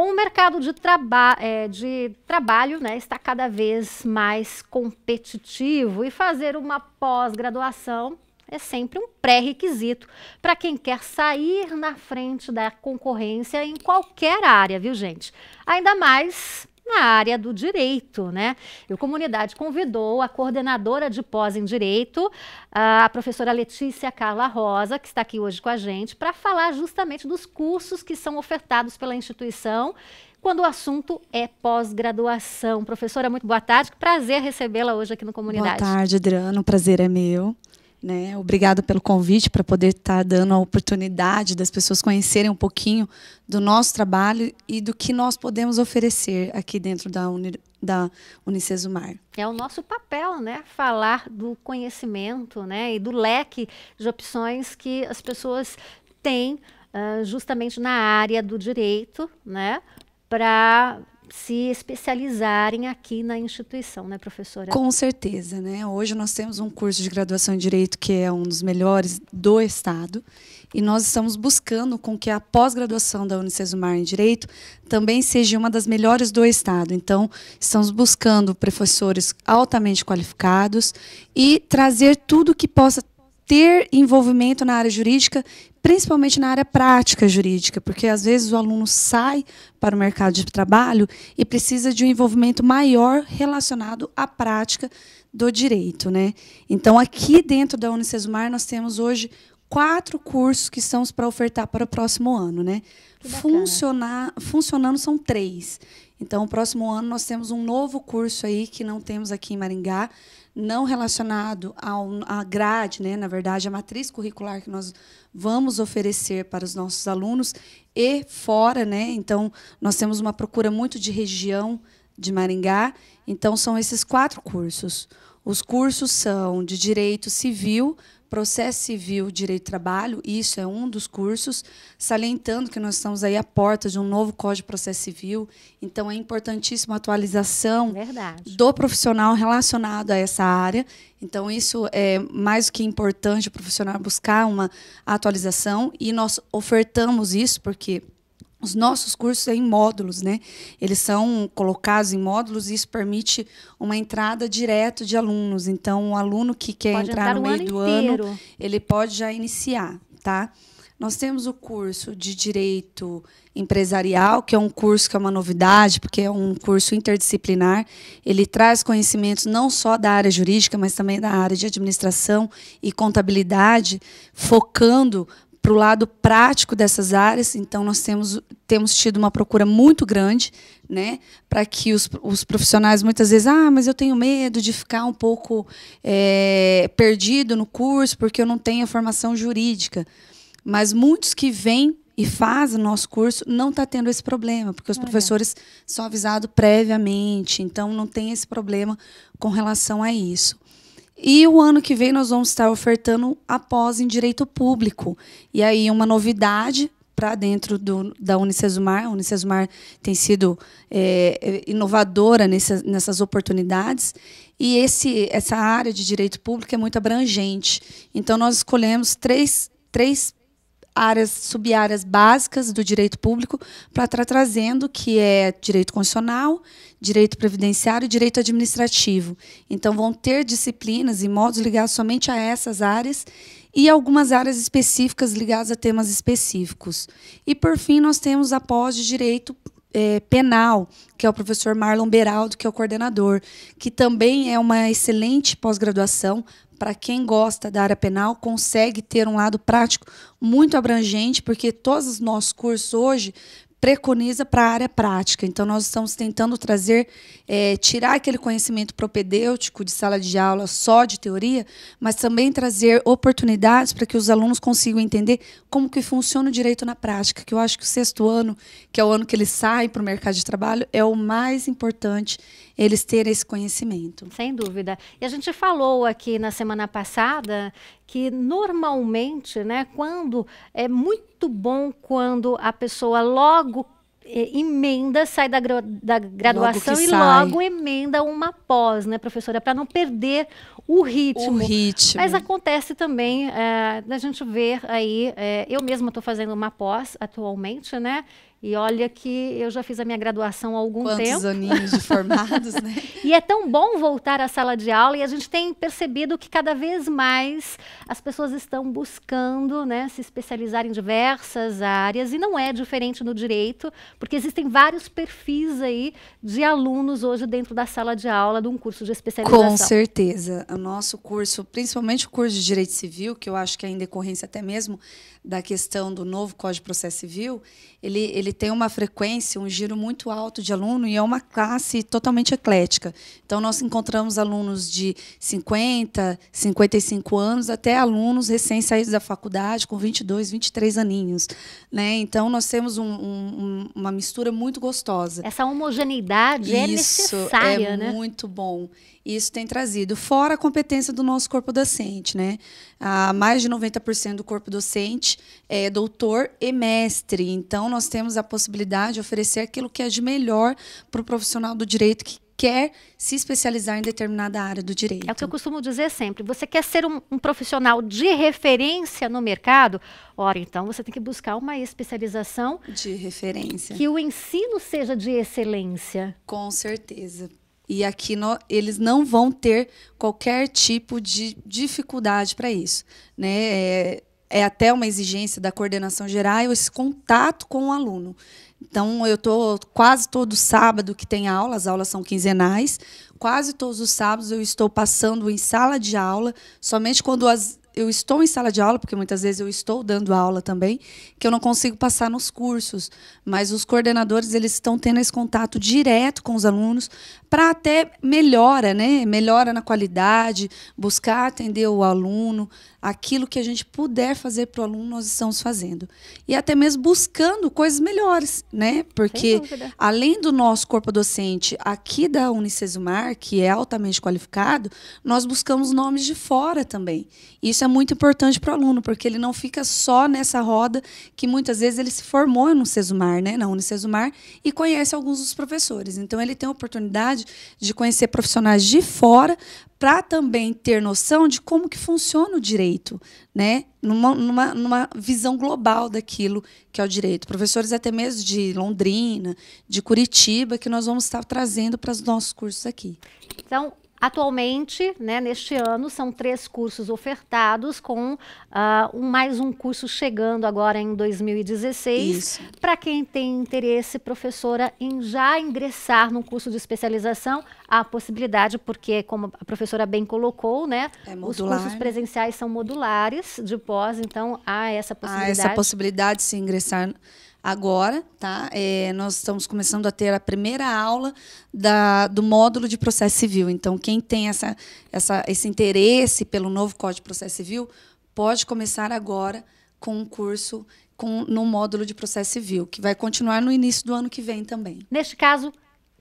Bom, o mercado de, traba é, de trabalho né, está cada vez mais competitivo e fazer uma pós-graduação é sempre um pré-requisito para quem quer sair na frente da concorrência em qualquer área, viu, gente? Ainda mais na área do direito, né? E o Comunidade convidou a coordenadora de pós em direito, a professora Letícia Carla Rosa, que está aqui hoje com a gente, para falar justamente dos cursos que são ofertados pela instituição quando o assunto é pós-graduação. Professora, muito boa tarde, prazer recebê-la hoje aqui no Comunidade. Boa tarde, Adriano, o prazer é meu. Né? Obrigada pelo convite para poder estar tá dando a oportunidade das pessoas conhecerem um pouquinho do nosso trabalho e do que nós podemos oferecer aqui dentro da, Uni, da Unicesumar. É o nosso papel, né? Falar do conhecimento, né? E do leque de opções que as pessoas têm uh, justamente na área do direito, né? Para se especializarem aqui na instituição, né, professora? Com certeza, né? Hoje nós temos um curso de graduação em direito que é um dos melhores do estado e nós estamos buscando com que a pós-graduação da Unicesumar em direito também seja uma das melhores do estado. Então, estamos buscando professores altamente qualificados e trazer tudo que possa ter envolvimento na área jurídica, principalmente na área prática jurídica, porque às vezes o aluno sai para o mercado de trabalho e precisa de um envolvimento maior relacionado à prática do direito. Né? Então, aqui dentro da Unicesumar, nós temos hoje quatro cursos que estamos para ofertar para o próximo ano. Né? Funcionar, funcionando são três. Então, o próximo ano nós temos um novo curso aí que não temos aqui em Maringá não relacionado à grade, né, na verdade, a matriz curricular que nós vamos oferecer para os nossos alunos e fora, né? Então, nós temos uma procura muito de região de Maringá. Então, são esses quatro cursos. Os cursos são de Direito Civil, processo civil, direito do trabalho, isso é um dos cursos, salientando que nós estamos aí à porta de um novo Código de Processo Civil, então é importantíssima a atualização Verdade. do profissional relacionado a essa área. Então isso é mais do que importante o profissional buscar uma atualização e nós ofertamos isso porque os nossos cursos é em módulos, né? Eles são colocados em módulos e isso permite uma entrada direto de alunos. Então, o aluno que quer pode entrar no meio ano do inteiro. ano, ele pode já iniciar, tá? Nós temos o curso de Direito Empresarial, que é um curso que é uma novidade, porque é um curso interdisciplinar. Ele traz conhecimentos não só da área jurídica, mas também da área de administração e contabilidade, focando para o lado prático dessas áreas, então nós temos, temos tido uma procura muito grande né, para que os, os profissionais muitas vezes, ah, mas eu tenho medo de ficar um pouco é, perdido no curso porque eu não tenho a formação jurídica. Mas muitos que vêm e fazem nosso curso não está tendo esse problema, porque os professores são avisados previamente, então não tem esse problema com relação a isso. E o ano que vem nós vamos estar ofertando após em direito público. E aí uma novidade para dentro do, da Unicesumar. A Unicesumar tem sido é, é, inovadora nessa, nessas oportunidades. E esse, essa área de direito público é muito abrangente. Então, nós escolhemos três, três áreas, sub-áreas básicas do direito público para estar tá trazendo que é direito constitucional, direito previdenciário e direito administrativo. Então vão ter disciplinas e modos ligados somente a essas áreas e algumas áreas específicas ligadas a temas específicos. E por fim nós temos a pós de direito é, penal, que é o professor Marlon Beraldo, que é o coordenador, que também é uma excelente pós-graduação para quem gosta da área penal, consegue ter um lado prático muito abrangente, porque todos os nossos cursos hoje preconiza para a área prática. Então, nós estamos tentando trazer, é, tirar aquele conhecimento propedêutico de sala de aula só de teoria, mas também trazer oportunidades para que os alunos consigam entender como que funciona o direito na prática, que eu acho que o sexto ano, que é o ano que eles saem para o mercado de trabalho, é o mais importante eles terem esse conhecimento. Sem dúvida. E a gente falou aqui na semana passada que normalmente, né, quando é muito bom quando a pessoa logo eh, emenda, sai da, da graduação logo e sai. logo emenda uma pós, né, professora, para não perder o ritmo. O ritmo. Mas acontece também é, da gente ver aí, é, eu mesma estou fazendo uma pós atualmente, né, e olha que eu já fiz a minha graduação há algum Quantos tempo. Quantos aninhos de formados, né? e é tão bom voltar à sala de aula e a gente tem percebido que cada vez mais as pessoas estão buscando né, se especializar em diversas áreas e não é diferente no direito, porque existem vários perfis aí de alunos hoje dentro da sala de aula de um curso de especialização. Com certeza. O nosso curso, principalmente o curso de Direito Civil, que eu acho que é em decorrência até mesmo da questão do novo Código de Processo Civil, ele, ele ele tem uma frequência, um giro muito alto de aluno e é uma classe totalmente eclética. Então, nós encontramos alunos de 50, 55 anos, até alunos recém-saídos da faculdade, com 22, 23 aninhos. Né? Então, nós temos um, um, uma mistura muito gostosa. Essa homogeneidade é Isso é necessária, é né? muito bom. Isso tem trazido, fora a competência do nosso corpo docente. Né? Ah, mais de 90% do corpo docente é doutor e mestre. Então, nós temos a possibilidade de oferecer aquilo que é de melhor para o profissional do direito que quer se especializar em determinada área do direito. É o que eu costumo dizer sempre. Você quer ser um, um, profissional de referência no mercado? Ora, então você tem que buscar uma especialização de referência. Que o ensino seja de excelência. Com certeza. E aqui no, eles não vão ter qualquer tipo de dificuldade para isso. Né? É, é até uma exigência da coordenação geral esse contato com o aluno. Então, eu estou quase todo sábado que tem aula, as aulas são quinzenais, quase todos os sábados eu estou passando em sala de aula, somente quando as, eu estou em sala de aula, porque muitas vezes eu estou dando aula também, que eu não consigo passar nos cursos. Mas os coordenadores eles estão tendo esse contato direto com os alunos para até melhora, né? Melhora na qualidade, buscar atender o aluno, aquilo que a gente puder fazer para o aluno nós estamos fazendo e até mesmo buscando coisas melhores, né? Porque além do nosso corpo docente aqui da Unicesumar, que é altamente qualificado, nós buscamos nomes de fora também. Isso é muito importante para o aluno, porque ele não fica só nessa roda que muitas vezes ele se formou no Sesumar, né, na Unicesumar, e conhece alguns dos professores. Então, ele tem a oportunidade de conhecer profissionais de fora para também ter noção de como que funciona o direito, né? Numa, numa, numa, visão global daquilo que é o direito. Professores até mesmo de Londrina, de Curitiba, que nós vamos estar trazendo para os nossos cursos aqui. Então, Atualmente, né, neste ano, são três cursos ofertados, com uh, um, mais um curso chegando agora em 2016. Para quem tem interesse, professora, em já ingressar num curso de especialização, há a possibilidade, porque, como a professora bem colocou, né, é os cursos presenciais são modulares de pós, então há essa possibilidade. Há essa possibilidade de se ingressar agora, tá? É, nós estamos começando a ter a primeira aula da, do módulo de processo civil. Então, quem tem essa, essa, esse interesse pelo novo Código de Processo Civil pode começar agora com um curso com, no módulo de processo civil, que vai continuar no início do ano que vem também. Neste caso,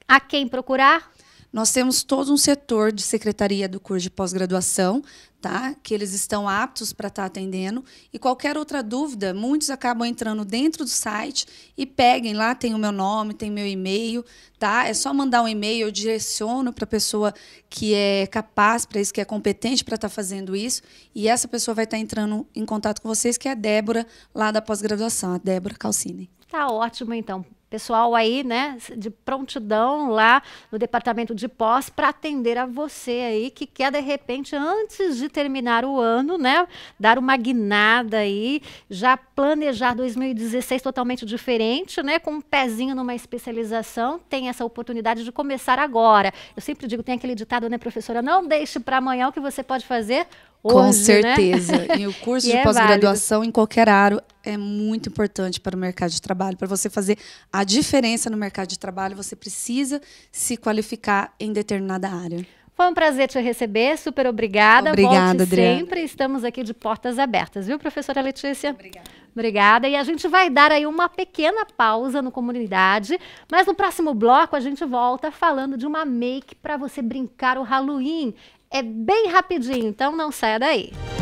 a quem procurar? Nós temos todo um setor de secretaria do curso de pós-graduação, tá? que eles estão aptos para estar tá atendendo. E qualquer outra dúvida, muitos acabam entrando dentro do site e peguem lá, tem o meu nome, tem meu e-mail. tá? É só mandar um e-mail, eu direciono para a pessoa que é capaz para isso, que é competente para estar tá fazendo isso. E essa pessoa vai estar tá entrando em contato com vocês, que é a Débora, lá da pós-graduação, a Débora Calcine. Tá ótimo, então pessoal aí, né, de prontidão lá no departamento de pós para atender a você aí que quer de repente antes de terminar o ano, né, dar uma guinada aí, já planejar 2016 totalmente diferente, né, com um pezinho numa especialização, tem essa oportunidade de começar agora. Eu sempre digo, tem aquele ditado, né, professora, não deixe para amanhã o que você pode fazer hoje. Com né? certeza. Né? E o curso e de é pós-graduação em qualquer área é muito importante para o mercado de trabalho. Para você fazer a diferença no mercado de trabalho, você precisa se qualificar em determinada área. Foi um prazer te receber, super obrigada. Obrigada, Volte Adriana. sempre estamos aqui de portas abertas, viu, professora Letícia? Obrigada. Obrigada. E a gente vai dar aí uma pequena pausa no comunidade, mas no próximo bloco a gente volta falando de uma make para você brincar o Halloween. É bem rapidinho, então não saia daí.